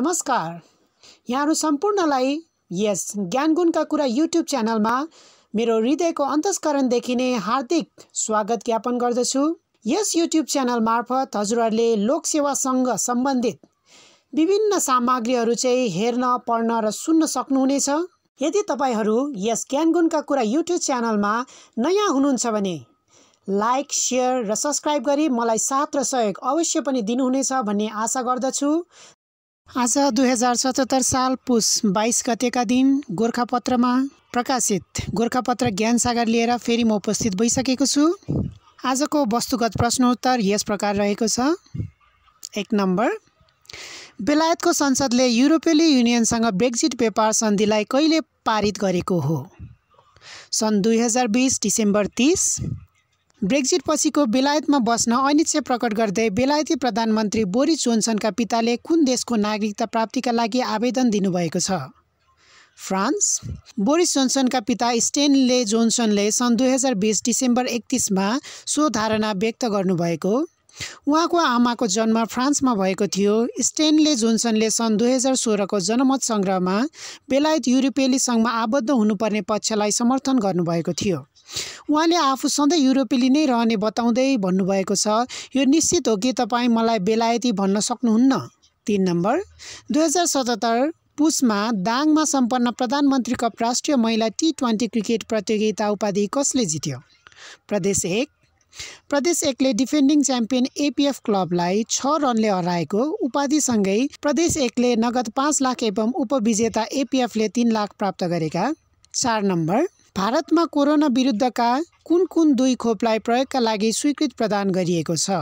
नमस्कार यहाँहरू सम्पूर्णलाई यस ज्ञान गुणका कुरा युट्युब च्यानलमा मेरो हृदयको अन्तस्करणदेखि नै हार्दिक स्वागत ज्ञापन गर्दछु यस युट्युब च्यानल मार्फत हजुरहरूले लोकसेवासँग सम्बन्धित विभिन्न सामग्रीहरू चाहिँ हेर्न पढ्न र सुन्न सक्नुहुनेछ यदि तपाईँहरू यस ज्ञान गुणका कुरा युट्युब च्यानलमा नयाँ हुनुहुन्छ भने लाइक सेयर र सब्सक्राइब गरी मलाई साथ र सहयोग अवश्य पनि दिनुहुनेछ भन्ने आशा गर्दछु आज दुई हजार सतहत्तर साल पुस बाइस गतेका दिन गोर्खापत्रमा प्रकाशित गोर्खापत्र ज्ञान सागर लिएर फेरि म उपस्थित भइसकेको छु आजको वस्तुगत प्रश्नोत्तर यस प्रकार रहेको छ एक नम्बर बेलायतको संसदले युरोपेली युनियनसँग ब्रेक्जिट व्यापार सन्धिलाई कहिले पारित गरेको हो सन् दुई हजार बिस डिसेम्बर तिस ब्रेक्जिट पछिको बेलायतमा बस्न अनिच्छा प्रकट गर्दै बेलायती प्रधानमन्त्री बोरिस जोन्सनका पिताले कुन देशको नागरिकता प्राप्तिका लागि आवेदन दिनुभएको छ फ्रान्स बोरिस जोन्सनका पिता स्टेनले जोन्सनले सन् दुई हजार बिस डिसेम्बर एकतिसमा सो धारणा व्यक्त गर्नुभएको उहाँको आमाको जन्म फ्रान्समा भएको थियो स्टेनले जोन्सनले सन् दुई हजार सोह्रको जनमत सङ्ग्रहमा बेलायत युरोपेली सङ्घमा आबद्ध हुनुपर्ने पक्षलाई समर्थन गर्नुभएको थियो उहाँले आफू सधैँ युरोपेली नै रहने बताउँदै भन्नुभएको छ यो निश्चित हो कि तपाईँ मलाई बेलायती भन्न सक्नुहुन्न तिन नम्बर दुई हजार सतहत्तर पुसमा दाङमा सम्पन्न प्रधानमन्त्री कप राष्ट्रिय महिला टी ट्वेन्टी क्रिकेट प्रतियोगिता उपाधि कसले जित्यो प्रदेश एक प्रदेश एकले डिफेन्डिङ च्याम्पियन एपिएफ क्लबलाई छ रनले हराएको उपाधिसँगै प्रदेश एकले नगद पाँच लाख एवं उपविजेता एपिएफले तिन लाख प्राप्त गरेका चार नम्बर भारतमा कोरोना विरुद्धका कुन कुन दुई खोपलाई प्रयोगका लागि स्वीकृत प्रदान गरिएको छ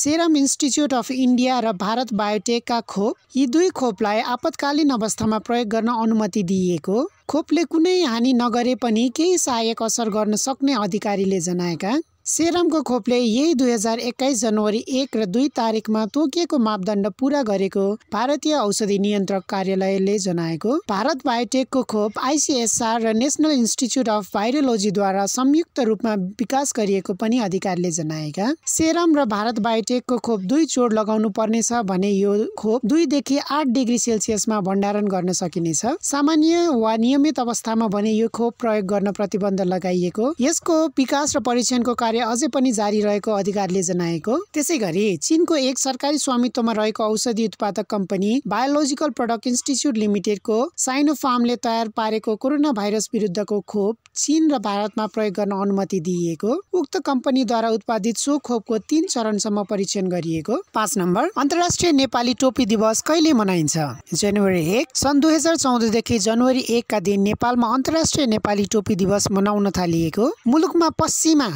सेरम इन्स्टिच्युट अफ इन्डिया र भारत बायोटेकका खोप यी दुई खोपलाई आपतकालीन अवस्थामा प्रयोग गर्न अनुमति दिइएको खोपले कुनै हानि नगरे पनि केही सहायक असर गर्न सक्ने अधिकारीले जनाएका सेरमको खोपले यही दुई हजार एक्काइस जनवरी एक र दुई तारिकमा तोकिएको मापदण्ड पूरा गरेको भारतीय औषधि नियन्त्रक कार्यालयले जनाएको भारत बायोटेकको खोप आइसिएसआर र नेसनल इन्स्टिच्युट अफ भाइरोलोजीद्वारा संयुक्त रूपमा विकास गरिएको पनि अधिकारीले जनाएका सेरम र भारत बायोटेकको खोप दुई चोट लगाउनु पर्नेछ भने यो खोप दुईदेखि आठ डिग्री सेल्सियसमा भण्डारण गर्न सकिनेछ सामान्य वा नियमित अवस्थामा भने यो खोप प्रयोग गर्न प्रतिबन्ध लगाइएको यसको विकास र परीक्षणको कार्य अझै पनि जारी रहेको अधिकारीले जनाएको त्यसै गरी चीनको एक सरकारी स्वामित्वमा रहेको औषधि उत्पादक कम्पनी बायोलोजिकल प्रडक्ट इन्स्टिच्युट लिमिटेडको साइनोफार्मले तयार पारेको कोरोना भाइरस विरुद्धको खोप चीन र भारतमा प्रयोग गर्न अनुमति दिइएको उक्त कम्पनीद्वारा उत्पादित सो खोपको तीन चरणसम्म परीक्षण गरिएको पाँच नम्बर अन्तर्राष्ट्रिय नेपाली टोपी दिवस कहिले मनाइन्छ जनवरी एक सन् दुई हजार चौधदेखि जनवरी एकका दिन नेपालमा अन्तर्राष्ट्रिय नेपाली टोपी दिवस मनाउन थालिएको मुलुकमा पश्चिमा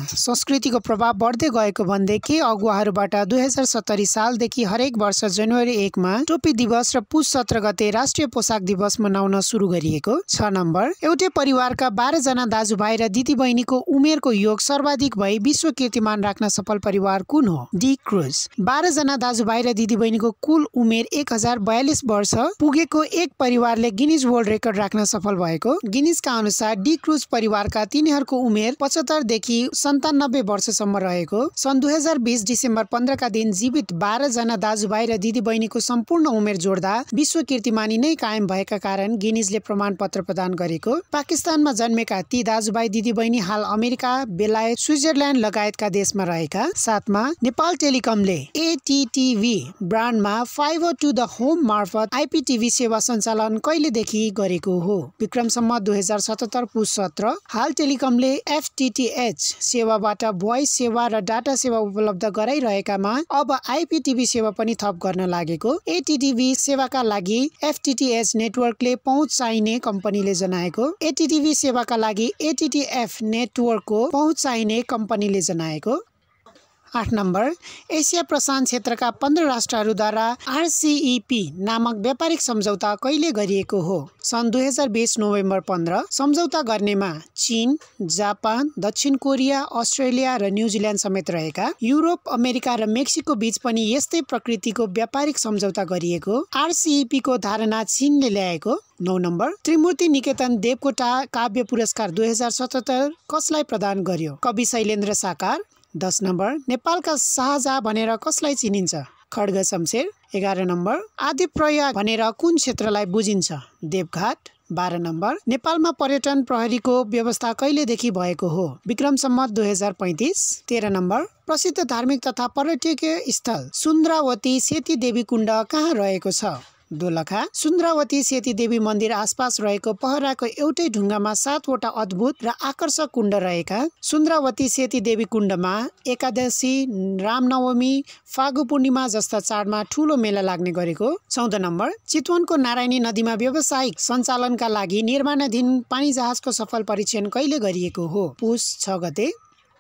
संस्कृतिको प्रभाव बढ्दै गएको भनेदेखि अगुवाहरूबाट दुई हजार सत्तरी सालदेखि हरेक वर्ष जनवरी एकमा टोपी दिवस र पुष सत्र गते राष्ट्रिय पोसाक दिवस मनाउन सुरु गरिएको छ नम्बर एउटै परिवारका बाह्रजना दाजुभाइ र दिदी बहिनीको उमेरको योग सर्वाधिक भई विश्व कीर्तिमान राख्न सफल परिवार कुन हो डी क्रुज बाह्रजना दाजुभाइ र दिदी बहिनीको कुल उमेर एक हजार बयालिस वर्ष पुगेको एक परिवारले गिनिज वर्ल्ड रेकर्ड राख्न सफल भएको गिनिजका अनुसार डी क्रुज परिवारका तिनीहरूको उमेर पचहत्तरदेखि सन्तानब्बे नब्बे वर्षसम्म रहेको सन् दुई हजार बिस डिसेम्बर पन्ध्रका दिन जीवित बाह्रजना दाजुभाइ र दिदीबहिनीको सम्पूर्ण उमेर जोड्दा विश्व कीर्तिमानी नै कायम भएका कारण गिनिजले प्रमाणपत्र प्रदान गरेको पाकिस्तानमा जन्मेका ती दाजुभाइ दिदीबहिनी हाल अमेरिका बेलायत स्विजरल्यान्ड लगायतका देशमा रहेका साथमा नेपाल टेलिकमले एटिटिभी ब्रान्डमा फाइबर टु द होम मार्फत आइपिटिभी सेवा सञ्चालन कहिलेदेखि गरेको हो विक्रमसम्म दुई हजार सतहत्तर पुस सत्र हाल टेलिकमले एफटिटिएच सेवाबाट लगायतका भोइस सेवा र डाटा सेवा उपलब्ध गराइरहेकामा अब आइपिटिभी सेवा पनि थप गर्न लागेको एटिटिभी सेवाका लागि एफटिटिएच नेटवर्कले पहुँच चाहिने कम्पनीले जनाएको एटिटिभी सेवाका लागि एटिटिएफ नेटवर्कको पहुँच चाहिने कम्पनीले जनाएको आठ नम्बर एसिया प्रशान्त क्षेत्रका पन्ध्र राष्ट्रहरूद्वारा आरसिइपी नामक व्यापारिक सम्झौता कहिले गरिएको हो सन् दुई हजार बिस नोभेम्बर पन्ध्र सम्झौता गर्नेमा चीन जापान दक्षिण कोरिया अस्ट्रेलिया र न्युजिल्यान्ड समेत रहेका युरोप अमेरिका र मेक्सिको बीच पनि यस्तै प्रकृतिको व्यापारिक सम्झौता गरिएको आरसिइपीको धारणा चीनले ल्याएको नौ नम्बर त्रिमूर्ति निकेतन देवकोटा काव्य पुरस्कार दुई हजार सतहत्तर कसलाई प्रदान गर्यो कवि शैलेन्द्र साकार दस नम्बर नेपालका शाहजा भनेर कसलाई चिनिन्छ खड्ग शमशेर एघार नम्बर आदिप्रया भनेर कुन क्षेत्रलाई बुझिन्छ देवघाट बाह्र नम्बर नेपालमा पर्यटन प्रहरीको व्यवस्था कहिलेदेखि भएको हो सम्म दुई हजार पैँतिस तेह्र नम्बर प्रसिद्ध धार्मिक तथा पर्यटकीय स्थल सुन्द्रावती सेती देवी कुण्ड कहाँ रहेको छ दोलखा सुन्द्रावती देवी मन्दिर आसपास रहेको पहराको एउटै ढुङ्गामा सातवटा अद्भुत र आकर्षक कुण्ड रहेका सुन्द्रावती देवी कुण्डमा एकादशी रामनवमी फागु पूर्णिमा जस्ता चाडमा ठूलो मेला लाग्ने गरेको चौध नम्बर चितवनको नारायणी नदीमा व्यावसायिक सञ्चालनका लागि निर्माणाधीन पानी जहाजको सफल परीक्षण कहिले गरिएको हो पुस छ गते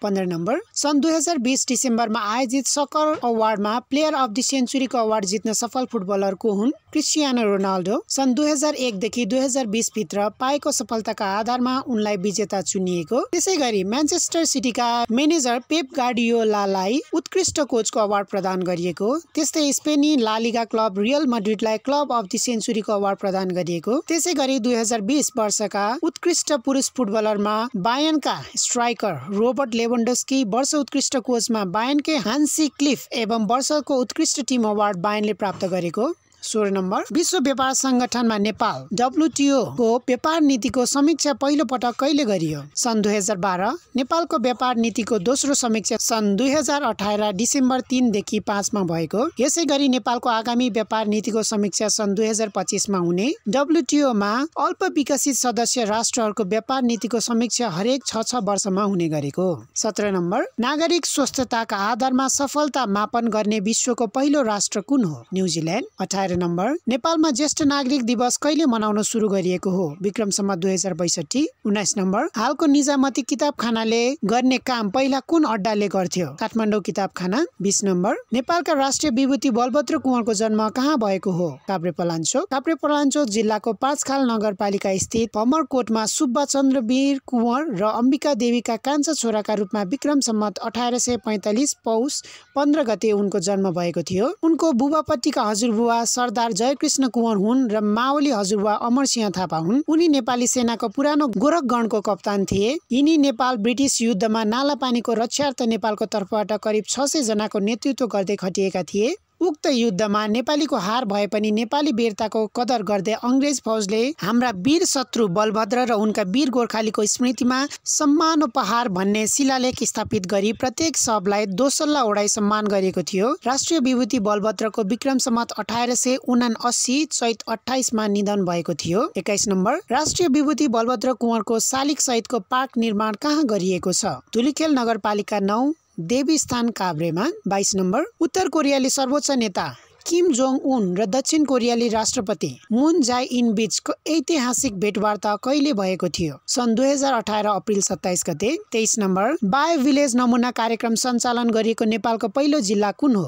पन्ध्र नम्बर सन् दुई हजार बिस डिसेम्बरमा आयोजित सकर अवार्डमा प्लेयर अफ द सेन्चुरीको अवार्ड जित्न सफल फुटबलर हुन् क्रिस्टियानो रोनाल्डो सन् दुई हजार एकदेखि दुई हजार बिसभित्र पाएको सफलताका आधारमा उनलाई विजेता चुनिएको त्यसै गरी म्यान्चेस्टर सिटीका म्यानेजर पेप गार्डियोलालाई उत्कृष्ट कोचको अवार्ड प्रदान गरिएको त्यस्तै स्पेनी लालिगा क्लब रियल मड्रिडलाई क्लब अफ द सेन्चुरीको अवार्ड प्रदान गरिएको त्यसै गरी दुई हजार बिस वर्षका उत्कृष्ट पुरुष फुटबलरमा बायनका स्ट्राइकर रोबर्ट लेभन्डस्की वर्ष उत्कृष्ट कोचमा बायनकै हान्सी क्लिफ एवं वर्षको उत्कृष्ट टिम अवार्ड बायनले प्राप्त गरेको सोह्र नम्बर विश्व व्यापार संगठनमा नेपाल डब्लुटिओ को व्यापार नीतिको समीक्षा पहिलो पटक कहिले गरियो सन् दुई हजार बाह्र नेपालको व्यापार नीतिको दोस्रो समीक्षा सन् दुई हजार अठार डिसेम्बर तिनदेखि पाँचमा भएको यसै गरी नेपालको आगामी व्यापार नीतिको समीक्षा सन् दुई हजार पच्चिसमा हुने डब्लुटिओमा अल्प विकसित सदस्य राष्ट्रहरूको व्यापार नीतिको समीक्षा हरेक छ छ वर्षमा हुने गरेको सत्र नम्बर नागरिक स्वस्थताका आधारमा सफलता मापन गर्ने विश्वको पहिलो राष्ट्र कुन हो न्युजिल्यान्ड अठार नम्बर नेपालमा ज्येष्ठ नागरिक दिवस कहिले मनाउन सुरु गरिएको हो विक्रमसम्म दुई हजार बैसठी उन्नाइस नम्बर हालको निजामती किताबखानाले गर्ने काम पहिला कुन अड्डाले गर्थ्यो काठमाडौँ किताबखाना बिस नम्बर नेपालका राष्ट्रिय विभूति बलभद्र कुँवरको जन्म कहाँ भएको हो काप्रे पलान्चो काप्रे पलान्चो जिल्लाको पाँचखाल नगरपालिका स्थित भमरकोटमा सुब्बा चन्द्र वीर कुँवर र अम्बिका देवीका कान्छ छोराका रूपमा विक्रम सम्मत अठार सय पैँतालिस पौष पन्ध्र गते उनको जन्म भएको थियो उनको बुबापट्टिका हजुरबुवा सरदार जयकृष्ण कुवर हुन् र माओली हजुरबा अमरसिंह थापा हुन् उनी नेपाली सेनाको पुरानो गोरखगणको कप्तान थिए यिनी नेपाल ब्रिटिस युद्धमा नालापानीको रक्षार्थ नेपालको तर्फबाट करिब छ सय जनाको नेतृत्व गर्दै खटिएका थिए उक्त युद्धमा नेपालीको हार भए पनि नेपाली वीरताको कदर गर्दै अङ्ग्रेज फौजले हाम्रा वीर शत्रु बलभद्र र उनका वीर गोर्खालीको स्मृतिमा सम्मान उपहार भन्ने शिलालेख स्थापित गरी प्रत्येक शबलाई दोसल्ला ओडाई सम्मान गरेको थियो राष्ट्रिय विभूति बलभद्रको विक्रम समत अठार सय उना अस्सी चैत अठाइसमा निधन भएको थियो एक्काइस नम्बर राष्ट्रिय विभूति बलभद्र कुँवरको शालिक सहितको पार्क निर्माण कहाँ गरिएको छ धुलिखेल नगरपालिका नौ देवीस्थान काभ्रेमा बाइस नम्बर उत्तर कोरियाली सर्वोच्च नेता किम जोङ उन र दक्षिण कोरियाली राष्ट्रपति मुन जाई इन बिचको ऐतिहासिक भेटवार्ता कहिले भएको थियो सन् दुई हजार अठार अप्रिल सत्ताइस गते तेइस नम्बर बायो भिलेज नमुना कार्यक्रम सञ्चालन गरिएको नेपालको पहिलो जिल्ला कुन हो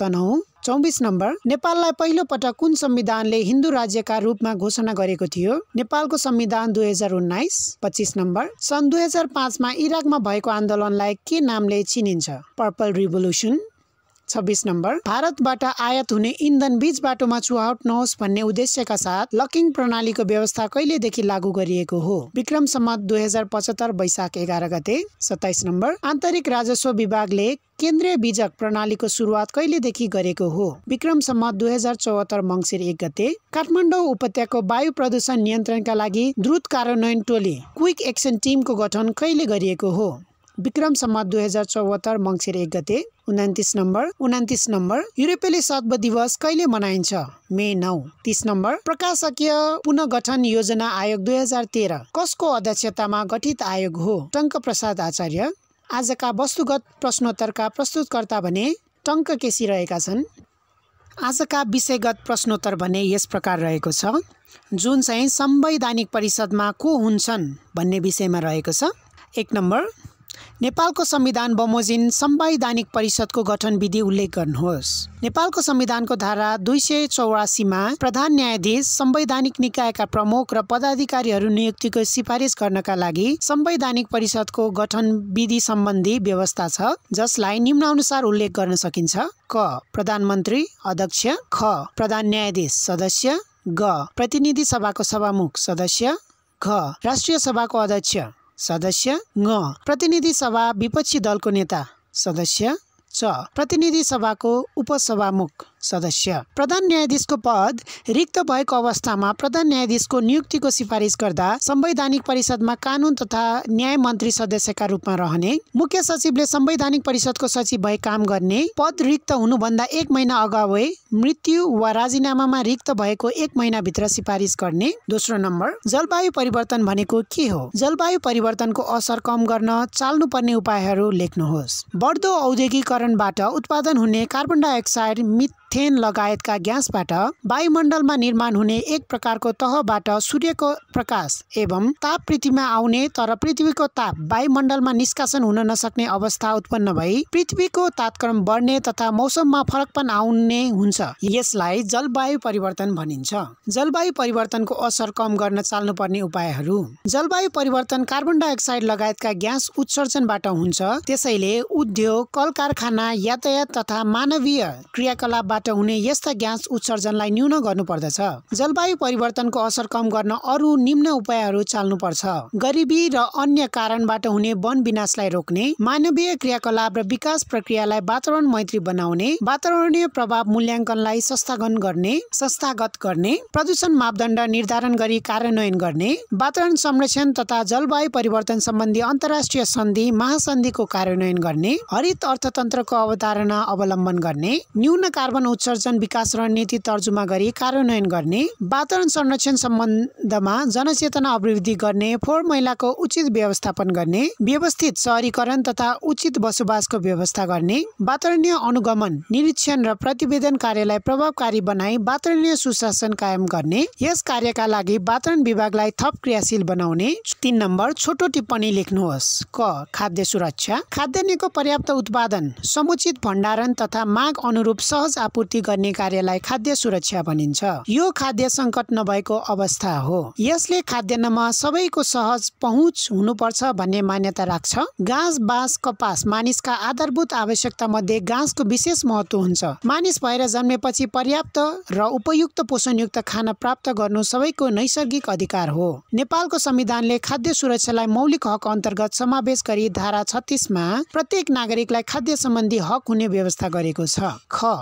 तनहुँ चौबिस नम्बर नेपाललाई पहिलो पटक कुन संविधानले हिन्दू राज्यका रूपमा घोषणा गरेको थियो नेपालको संविधान दुई हजार उन्नाइस पच्चिस नम्बर सन् दुई हजार पाँचमा इराकमा भएको आन्दोलनलाई के नामले चिनिन्छ पर्पल रिभोल्युसन छब्बिस नम्बर भारतबाट आयात हुने इन्धन बीच बाटोमा चुहावट नहोस् भन्ने उद्देश्यका साथ लकिङ प्रणालीको व्यवस्था कहिलेदेखि लागू गरिएको हो विक्रम सम्मत दुई हजार पचहत्तर वैशाख एघार गते सत्ताइस नम्बर आन्तरिक राजस्व विभागले केन्द्रीय बिजक प्रणालीको सुरुवात कहिलेदेखि गरेको हो विक्रम सम्मत दुई हजार चौहत्तर मङ्सिर एक गते काठमाडौँ उपत्यकाको वायु प्रदूषण नियन्त्रणका लागि द्रुत कार्यान्वयन टोली क्विक एक्सन टिमको गठन कहिले गरिएको हो विक्रम सम्म दुई हजार चौहत्तर मङ्सिर एक गते उनातिस नम्बर उनातिस नम्बर युरोपेली सद्व दिवस कहिले मनाइन्छ मे नौ तिस नम्बर प्रकाशकीय पुनगठन योजना आयोग दुई हजार तेह्र कसको अध्यक्षतामा गठित आयोग हो टङ्क प्रसाद आचार्य आजका वस्तुगत प्रश्नोत्तरका प्रस्तुतकर्ता भने टङ्क केसी रहेका छन् आजका विषयगत प्रश्नोत्तर भने यस प्रकार रहेको छ जुन चाहिँ संवैधानिक परिषदमा को हुन्छन् भन्ने विषयमा रहेको छ एक नम्बर नेपालको संविधान बमोजिम संवैधानिक परिषदको गठन विधि उल्लेख गर्नुहोस् नेपालको संविधानको धारा दुई सय चौरासीमा प्रधान न्यायाधीश संवैधानिक निकायका प्रमुख र पदाधिकारीहरू नियुक्तिको सिफारिस गर्नका लागि संवैधानिक परिषदको गठन विधि सम्बन्धी व्यवस्था छ जसलाई निम्नानुसार उल्लेख गर्न सकिन्छ क प्रधानमन्त्री अध्यक्ष ख प्रधान न्यायाधीश सदस्य ग प्रतिनिधि सभाको सभामुख सदस्य घ राष्ट्रिय सभाको अध्यक्ष सदस्य ग, प्रतिनिधि सभा विपक्षी दलको नेता सदस्य च प्रतिनिधि सभाको उपसभामुख सदस्य प्रधान न्यायाधीशको पद रिक्त भएको अवस्थामा प्रधान न्यायाधीशको नियुक्तिको सिफारिस गर्दा संवैधानिक परिषदमा कानुन तथा न्याय मन्त्री सदस्यका रूपमा रहने मुख्य सचिवले संवैधानिक परिषदको सचिव भए काम गर्ने पद रिक्त हुनुभन्दा एक महिना अगावै मृत्यु वा राजीनामामा रिक्त भएको एक महिनाभित्र सिफारिस गर्ने दोस्रो नम्बर जलवायु परिवर्तन भनेको के हो जलवायु परिवर्तनको असर कम गर्न चाल्नु पर्ने उपायहरू लेख्नुहोस् बढ्दो औद्योगिकरणबाट उत्पादन हुने कार्बन डाइअक्साइड मिथेन लगायतका ग्यासबाट वायुमण्डलमा निर्माण हुने एक प्रकारको तहबाट सूर्यको प्रकाश एवं ताप पृथ्वीमा आउने तर पृथ्वीको ताप वायुमण्डलमा निष्कासन हुन नसक्ने अवस्था उत्पन्न भई पृथ्वीको तापक्रम बढ्ने तथा मौसममा फरक पनि आउने हुन्छ यसलाई जलवायु परिवर्तन भनिन्छ जलवायु परिवर्तनको असर कम गर्न चाल्नुपर्ने उपायहरू जलवायु परिवर्तन कार्बन डाइअक्साइड लगायतका ग्यास उत्सर्जनबाट हुन्छ त्यसैले उद्योग कल कारखाना यातायात तथा मानवीय क्रियाकलाप बाट हुने यस्ता ग्यास उत्सर्जनलाई न्यून गर्नु पर्दछ जलवायु परिवर्तनको असर कम गर्न अरू निम्न उपायहरू चाल्नु पर्छ गरिबी र अन्य कारणबाट हुने वन विनाशलाई रोक्ने मानवीय क्रियाकलाप र विकास प्रक्रियालाई वातावरण मैत्री बनाउने वातावरणीय प्रभाव मूल्याङ्कनलाई संस्थागत गर्ने संस्थागत गर्ने प्रदूषण मापदण्ड निर्धारण गरी कार्यान्वयन गर्ने वातावरण संरक्षण तथा जलवायु परिवर्तन सम्बन्धी अन्तर्राष्ट्रिय सन्धि महासन्धिको कार्यान्वयन गर्ने हरित अर्थतन्त्रको अवधारणा अवलम्बन गर्ने न्यून कार्बन उत्सर्जन विकास रणनीति तर्जुमा गरी कार्यान्वयन गर्ने वातावरण संरक्षण सम्बन्धमा जनचेतना अभिवृद्धि गर्ने फोहोर मैलाको उचित व्यवस्थापन गर्ने व्यवस्थित सहरीकरण तथा उचित बसोबासको व्यवस्था गर्ने वातावरणीय अनुगमन निरीक्षण र प्रतिवेदन कार्यलाई प्रभावकारी बनाई वातावरणीय सुशासन कायम गर्ने यस कार्यका लागि वातावरण विभागलाई थप क्रियाशील बनाउने तिन नम्बर छोटो टिप्पणी लेख्नुहोस् क खाद्य सुरक्षा खाद्यान्नको पर्याप्त उत्पादन समुचित भण्डारण तथा माग अनुरूप सहज आपूर्ति गर्ने कार्यलाई खाद्य सुरक्षा भनिन्छ यो खाद्य संकट नभएको अवस्था हो यसले खाद्यान्नमा सबैको सहज पहुँच हुनुपर्छ भन्ने मान्यता राख्छ गाँस बाँस कपास मानिसका आधारभूत आवश्यकता मध्ये गाँसको विशेष महत्व हुन्छ मानिस भएर जन्मेपछि पर्याप्त र उपयुक्त पोषणयुक्त खाना प्राप्त गर्नु सबैको नैसर्गिक अधिकार हो नेपालको संविधानले खाद्य सुरक्षालाई मौलिक हक अन्तर्गत समावेश गरी धारा छत्तिसमा प्रत्येक नागरिकलाई खाद्य सम्बन्धी हक हुने व्यवस्था गरेको छ ख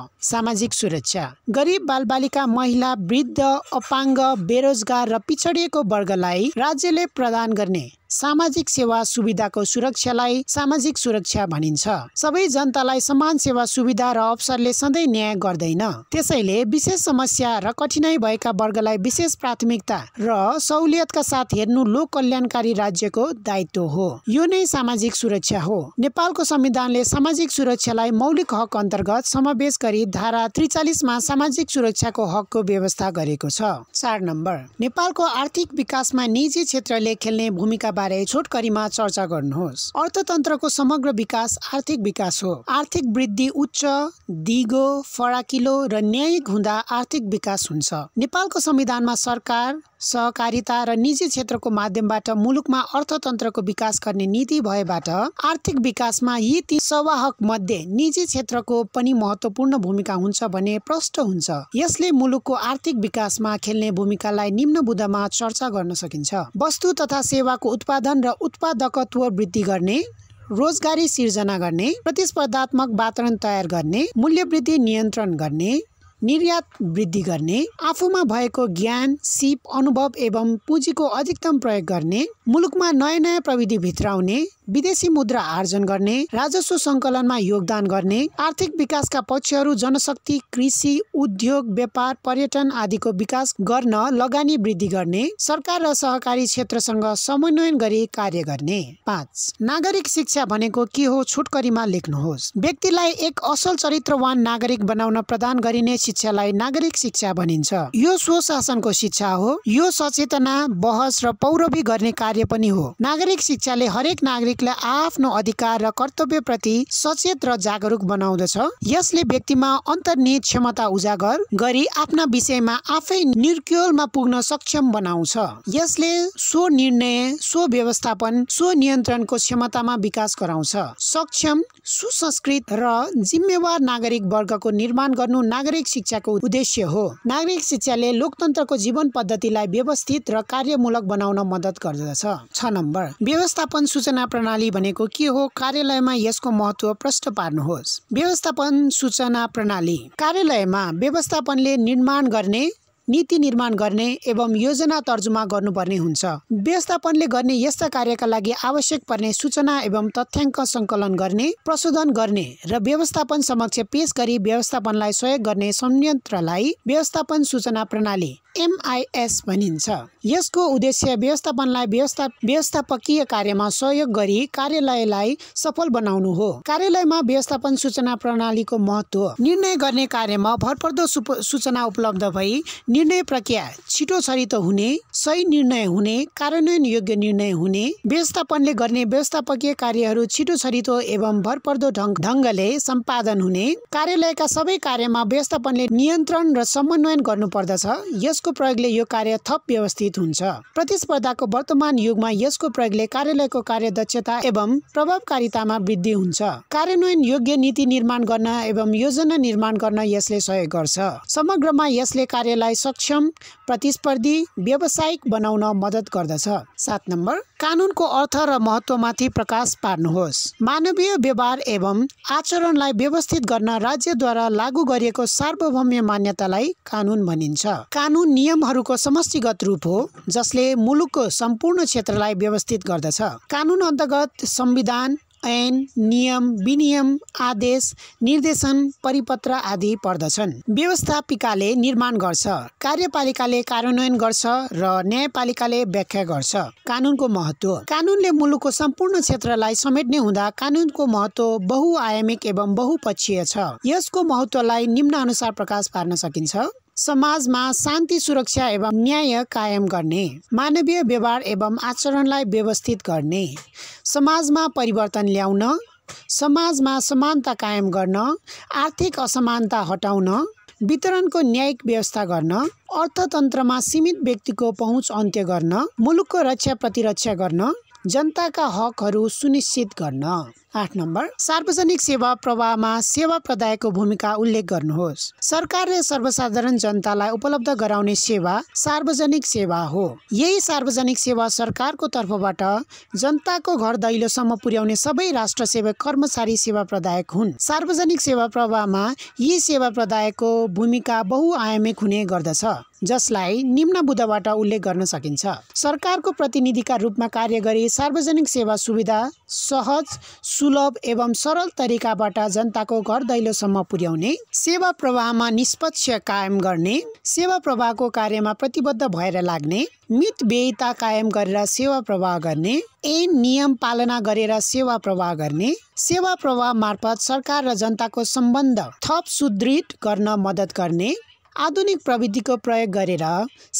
सामाजिक सुरक्षा गरिब बालबालिका महिला वृद्ध अपाङ्ग बेरोजगार र पिछडिएको वर्गलाई राज्यले प्रदान गर्ने सामाजिक सेवा सुविधाको सुरक्षालाई सामाजिक सुरक्षा भनिन्छ सबै जनतालाई समान सेवा सुविधा र अवसरले सधैँ न्याय गर्दैन त्यसैले विशेष समस्या र कठिनाई भएका वर्गलाई विशेष प्राथमिकता र सहुलियतका साथ हेर्नु लोक कल्याणकारी राज्यको दायित्व हो यो नै सामाजिक सुरक्षा हो नेपालको संविधानले सामाजिक सुरक्षालाई मौलिक हक अन्तर्गत समावेश गरी धारा त्रिचालिसमा सामाजिक सुरक्षाको हकको व्यवस्था गरेको छ चार नम्बर नेपालको आर्थिक विकासमा निजी क्षेत्रले खेल्ने भूमिका बारे छोटकरीमा चर्चा गर्नुहोस् अर्थतन्त्रको समग्र विकास आर्थिक विकास हो आर्थिक वृद्धि उच्च दिगो फराकिलो र न्यायिक हुँदा आर्थिक विकास हुन्छ नेपालको संविधानमा सरकार सहकारिता र निजी क्षेत्रको माध्यमबाट मुलुकमा अर्थतन्त्रको विकास गर्ने नीति भएबाट आर्थिक विकासमा यी ती सवाहक मध्ये निजी क्षेत्रको पनि महत्वपूर्ण भूमिका हुन्छ भने प्रष्ट हुन्छ यसले मुलुकको आर्थिक विकासमा खेल्ने भूमिकालाई निम्न बुद्धमा चर्चा गर्न सकिन्छ वस्तु तथा सेवाको उत्पादन उत्पादन र उत्पादकत्व वृद्धि गर्ने रोजगारी सिर्जना गर्ने प्रतिस्पर्धात्मक वातावरण तयार गर्ने मूल्य वृद्धि नियन्त्रण गर्ने निर्यात वृद्धि गर्ने आफूमा भएको ज्ञान सिप अनुभव एवं पुँजीको अधिकतम प्रयोग गर्ने मुलुकमा नयाँ नयाँ प्रविधि भित्राउने विदेशी मुद्रा आर्जन गर्ने राजस्व संकलनमा योगदान गर्ने आर्थिक विकासका पक्षहरू जनशक्ति कृषि उद्योग व्यापार पर्यटन आदिको विकास गर्न लगानी वृद्धि गर्ने सरकार र सहकारी क्षेत्रसँग समन्वयन गरी कार्य गर्ने पाँच नागरिक शिक्षा भनेको के हो छुटकरीमा लेख्नुहोस् व्यक्तिलाई एक असल चरित्रवान नागरिक बनाउन प्रदान गरिने शिक्षालाई नागरिक शिक्षा भनिन्छ यो स्वशासनको शिक्षा हो यो सचेतना बहस र पौरवी गर्ने कार्य पनि हो नागरिक शिक्षाले हरेक नागरिक नागरिकलाई आफ्नो अधिकार र कर्तव्यप्रति सचेत र जागरुक बनाउँदछ यसले व्यक्तिमा अन्तर्निहित क्षमता उजागर गरी आफ्ना विषयमा आफै निर्क्योलमा पुग्न सक्षम बनाउँछ यसले स्वनिर्णय स्वव्यवस्थापन स्वनियन्त्रणको क्षमतामा विकास गराउँछ सक्षम सुसंस्कृत र जिम्मेवार नागरिक वर्गको निर्माण गर्नु नागरिक शिक्षाको उद्देश्य हो नागरिक शिक्षाले लोकतन्त्रको जीवन पद्धतिलाई व्यवस्थित र कार्यमूलक बनाउन मद्दत गर्दछ छ नम्बर व्यवस्थापन सूचना प्रणाली भनेको के हो कार्यालयमा यसको महत्व प्रष्ट पार्नुहोस् व्यवस्थापन सूचना प्रणाली कार्यालयमा व्यवस्थापनले निर्माण गर्ने नीति निर्माण गर्ने एवं योजना तर्जुमा गर्नुपर्ने हुन्छ व्यवस्थापनले गर्ने यस्ता कार्यका लागि आवश्यक पर्ने सूचना एवं तथ्याङ्क सङ्कलन गर्ने प्रशोधन गर्ने र व्यवस्थापन समक्ष पेश गरी व्यवस्थापनलाई सहयोग गर्ने संयन्त्रलाई व्यवस्थापन सूचना प्रणाली एमआइएस भनिन्छ यसको उद्देश्य व्यवस्थापनलाई व्यवस्था व्यवस्थापकीय कार्यमा सहयोग गरी कार्यालयलाई सफल बनाउनु हो कार्यालयमा व्यवस्थापन सूचना प्रणालीको महत्त्व निर्णय गर्ने कार्यमा भरपर्दो सूचना उपलब्ध भई निर्णय प्रक्रिया छिटो हुने सही निर्णय हुने कार्यान्वयन योग्य निर्णय हुने व्यवस्थापनले गर्ने व्यवस्थापकीय कार्यहरू छिटो छरितो एवं भरपर्दो ढङ्गले सम्पादन हुने कार्यालयका सबै कार्यमा व्यवस्थापनले नियन्त्रण र समन्वयन गर्नुपर्दछ यस यसको प्रयोगले यो कार्य थप व्यवस्थित हुन्छ प्रतिस्पर्धाको वर्तमान युगमा यसको प्रयोगले कार्यालयको कार्यदक्षता एवं प्रभावकारितामा वृद्धि हुन्छ कार्यान्वयन योग्य नीति निर्माण गर्न एवं योजना निर्माण गर्न यसले सहयोग गर्छ समग्रमा यसले कार्यलाई सक्षम प्रतिस्पर्धी व्यावसायिक बनाउन मद्दत गर्दछ सात नम्बर कानुनको अर्थ र महत्त्वमाथि प्रकाश पार्नुहोस् मानवीय व्यवहार एवं आचरणलाई व्यवस्थित गर्न राज्यद्वारा लागू गरिएको सार्वभौम्य मान्यतालाई कानुन भनिन्छ कानुन नियमहरूको समष्टिगत रूप हो जसले मुलुकको सम्पूर्ण क्षेत्रलाई व्यवस्थित गर्दछ कानुन अन्तर्गत संविधान ऐन नियम विनियम आदेश निर्देशन परिपत्र आदि पर्दछन् व्यवस्थापिकाले निर्माण गर्छ कार्यपालिकाले कार्यान्वयन गर्छ र न्यायपालिकाले व्याख्या गर्छ कानुनको महत्व कानुनले मुलुकको सम्पूर्ण क्षेत्रलाई समेट्ने हुँदा कानुनको महत्व बहुआयामिक एवं बहुपक्षीय छ यसको महत्वलाई निम्न अनुसार प्रकाश पार्न सकिन्छ समाजमा शान्ति सुरक्षा एवं न्याय कायम गर्ने मानवीय व्यवहार एवं आचरणलाई व्यवस्थित गर्ने समाजमा परिवर्तन ल्याउन समाजमा समानता कायम गर्न आर्थिक असमानता हटाउन वितरणको न्यायिक व्यवस्था गर्न अर्थतन्त्रमा सीमित व्यक्तिको पहुँच अन्त्य गर्न मुलुकको रक्षा प्रतिरक्षा गर्न जनताका हकहरू सुनिश्चित गर्न आठ नम्बर सार्वजनिक सेवा प्रवाहमा सेवा प्रदायको भूमिका उल्लेख गर्नुहोस् सरकारले सर्वसाधारण जनतालाई उपलब्ध गराउने सेवा सार्वजनिक सेवा हो यही सार्वजनिक सेवा सरकारको तर्फबाट जनताको घर दैलोसम्म पुर्याउने सबै राष्ट्र सेवा कर्मचारी सेवा प्रदायक हुन् सार्वजनिक सेवा प्रवाहमा यी सेवा प्रदायकको भूमिका बहुआयामिक हुने गर्दछ जसलाई निम्न बुधबाट उल्लेख गर्न सकिन्छ सरकारको प्रतिनिधिका रूपमा कार्य गरी सार्वजनिक सेवा सुविधा सहज सुलभ एवं सरल तरिकाबाट जनताको घर दैलोसम्म पुर्याउने सेवा प्रवाहमा निष्पक्ष कायम गर्ने सेवा प्रवाहको कार्यमा प्रतिबद्ध भएर लाग्ने मित व्ययता कायम गरेर सेवा प्रवाह गर्ने ऐन नियम पालना गरेर सेवा प्रवाह गर्ने सेवा प्रवाह मार्फत सरकार र जनताको सम्बन्ध थप सुदृढ गर्न मद्दत गर्ने आधुनिक प्रविधिको प्रयोग गरेर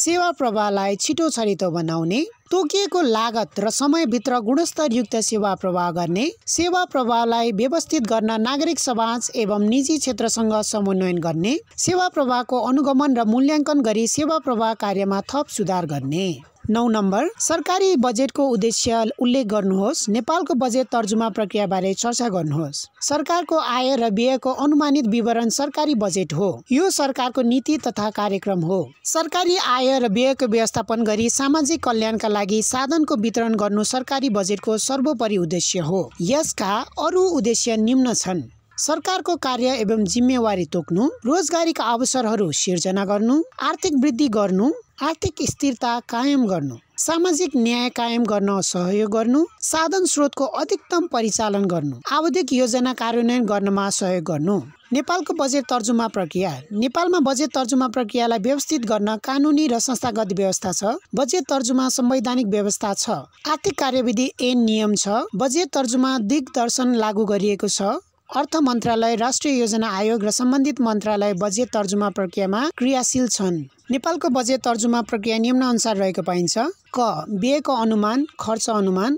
सेवा प्रवाहलाई छिटो छरितो बनाउने तोकिएको लागत र समयभित्र गुणस्तरयुक्त सेवा प्रवाह गर्ने सेवा प्रवाहलाई व्यवस्थित गर्न नागरिक समाज एवं निजी क्षेत्रसँग समन्वयन गर्ने सेवा प्रवाहको अनुगमन र मूल्याङ्कन गरी सेवा प्रवाह कार्यमा थप सुधार गर्ने नौ नम्बर सरकारी बजेटको उद्देश्य उल्लेख गर्नुहोस् नेपालको बजेट तर्जुमा प्रक्रियाबारे चर्चा गर्नुहोस् सरकारको आय र व्ययको अनुमानित विवरण सरकारी बजेट हो यो सरकारको नीति तथा कार्यक्रम हो सरकारी आय र व्ययको व्यवस्थापन गरी सामाजिक कल्याणका लागि साधनको वितरण गर्नु सरकारी बजेटको सर्वोपरि उद्देश्य हो यसका अरू उद्देश्य निम्न छन् सरकारको कार्य एवं जिम्मेवारी तोक्नु रोजगारीका अवसरहरू सिर्जना गर्नु आर्थिक वृद्धि गर्नु आर्थिक स्थिरता कायम गर्नु सामाजिक न्याय कायम गर्न सहयोग गर्नु साधन स्रोतको अधिकतम परिचालन गर्नु आवधिक योजना कार्यान्वयन गर्नमा सहयोग गर्नु नेपालको बजेट तर्जुमा प्रक्रिया नेपालमा बजेट तर्जुमा प्रक्रियालाई व्यवस्थित गर्न कानुनी र संस्थागत व्यवस्था छ बजेट तर्जुमा संवैधानिक व्यवस्था छ आर्थिक कार्यविधि एन नियम छ बजेट तर्जुमा दिग्दर्शन लागू गरिएको छ अर्थ मन्त्रालय राष्ट्रिय योजना आयोग र सम्बन्धित मन्त्रालय बजेट तर्जुमा प्रक्रियामा क्रियाशील छन् नेपालको बजेट तर्जुमा प्रक्रिया निम्नअनुसार रहेको पाइन्छ क व्ययको अनुमान खर्च अनुमान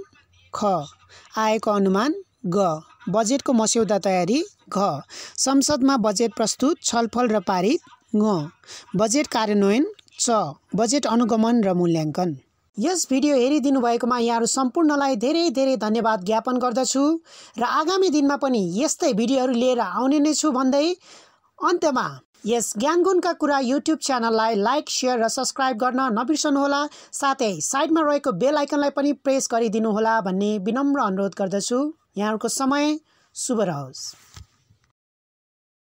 ख आएको अनुमान ग बजेटको मस्यौदा तयारी घ संसदमा बजेट प्रस्तुत छलफल र पारित ङ बजेट कार्यान्वयन च बजेट अनुगमन र मूल्याङ्कन यस भिडियो हेरिदिनु भएकोमा यहाँहरू सम्पूर्णलाई धेरै धेरै धन्यवाद ज्ञापन गर्दछु र आगामी दिनमा पनि यस्तै भिडियोहरू लिएर आउने नै छु भन्दै अन्त्यमा यस ज्ञानगुणका कुरा युट्युब च्यानललाई लाइक सेयर र सब्सक्राइब गर्न नबिर्सनुहोला साथै साइडमा रहेको बेल आइकनलाई पनि प्रेस गरिदिनुहोला भन्ने विनम्र अनुरोध गर्दछु यहाँहरूको समय शुभ रहोस्